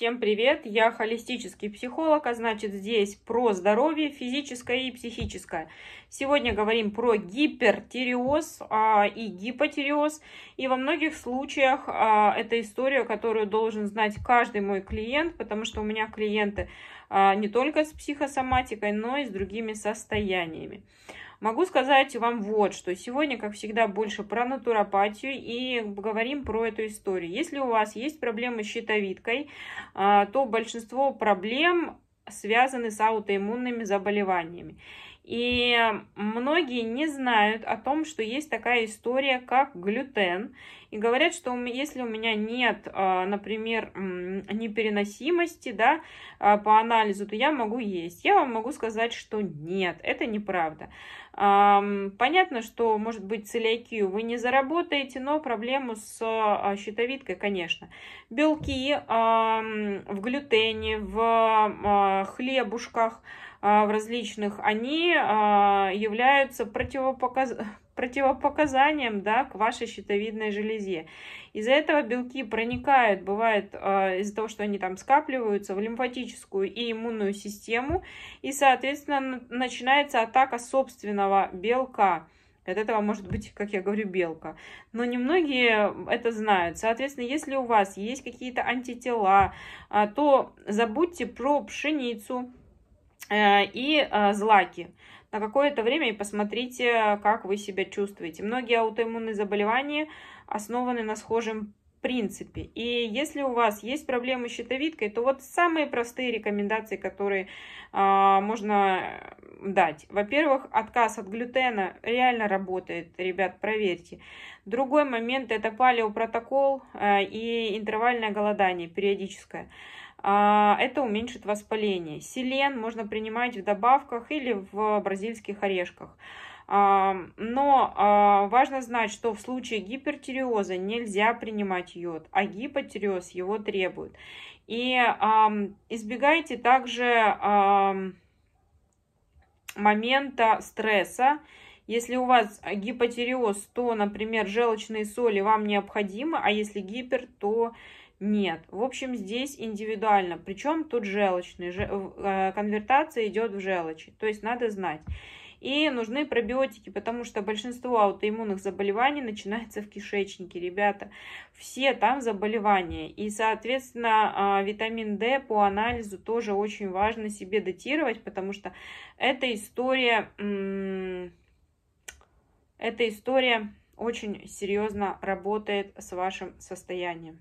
Всем привет! Я холистический психолог, а значит здесь про здоровье физическое и психическое. Сегодня говорим про гипертиреоз а, и гипотиреоз. И во многих случаях а, это история, которую должен знать каждый мой клиент, потому что у меня клиенты а, не только с психосоматикой, но и с другими состояниями. Могу сказать вам вот, что сегодня, как всегда, больше про натуропатию и поговорим про эту историю. Если у вас есть проблемы с щитовидкой, а, то большинство проблем связаны с аутоиммунными заболеваниями. И многие не знают о том, что есть такая история, как глютен. И говорят, что если у меня нет, а, например, непереносимости да, а, по анализу, то я могу есть. Я вам могу сказать, что нет, это неправда. Понятно, что, может быть, целиакию вы не заработаете, но проблему с а, щитовидкой, конечно. Белки в глютене, в хлебушках – а, в различных, они а, являются противопоказ... противопоказанием да, к вашей щитовидной железе. Из-за этого белки проникают, бывает а, из-за того, что они там скапливаются, в лимфатическую и иммунную систему, и, соответственно, начинается атака собственного белка. От этого может быть, как я говорю, белка. Но немногие это знают. Соответственно, если у вас есть какие-то антитела, то забудьте про пшеницу, Э, и э, злаки на какое-то время и посмотрите, как вы себя чувствуете. Многие аутоиммунные заболевания основаны на схожем принципе. И если у вас есть проблемы с щитовидкой, то вот самые простые рекомендации, которые э, можно э, дать. Во-первых, отказ от глютена реально работает, ребят, проверьте. Другой момент это палеопротокол э, и интервальное голодание периодическое. А, это уменьшит воспаление. Селен можно принимать в добавках или в бразильских орешках. А, но а, важно знать, что в случае гипертиреоза нельзя принимать йод, а гипотереоз его требует. И избегайте также момента стресса. Если у вас гипотиреоз, то, например, желчные соли вам необходимы, а если гипер, то нет. В общем, здесь индивидуально. Причем тут желчный. Э, конвертация идет в желчи. То есть надо знать. И нужны пробиотики, потому что большинство аутоиммунных заболеваний начинается в кишечнике, ребята. Все там заболевания. И, соответственно, а, витамин D по анализу тоже очень важно себе датировать, потому что эта история... Эта история очень серьезно работает с вашим состоянием.